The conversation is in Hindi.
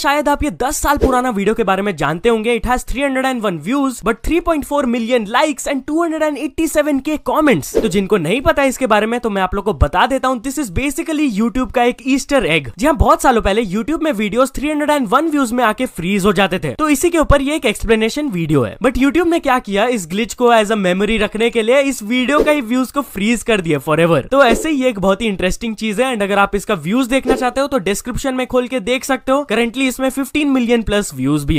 शायद आप ये 10 साल पुराना वीडियो के बारे में जानते होंगे it has 301 views but 3.4 million likes and 287 K comments तो जिनको नहीं पता इसके बारे में तो मैं आप लोग को बता देता हूँ दिस इज बेसिकली यूट्यूब का एक ईस्टर एग जहाँ बहुत सालों पहले यूट्यूब में वीडियोस 301 व्यूज में आके फ्रीज हो जाते थे तो इसी के ऊपर ये एक एक्सप्लेनेशन वीडियो है बट यूट्यूब ने क्या किया इस ग्लिच को एज अ मेमोरी रखने के लिए इस वीडियो का ही व्यूज को फ्रीज कर दिया फॉर एवर तो ऐसे ही एक बहुत ही इंटरेस्टिंग चीज है एंड अगर आप इसका व्यूज देखना चाहते हो तो डिस्क्रिप्शन में खोल के देख सकते हो करेंटली इसमें 15 मिलियन प्लस व्यूज भी है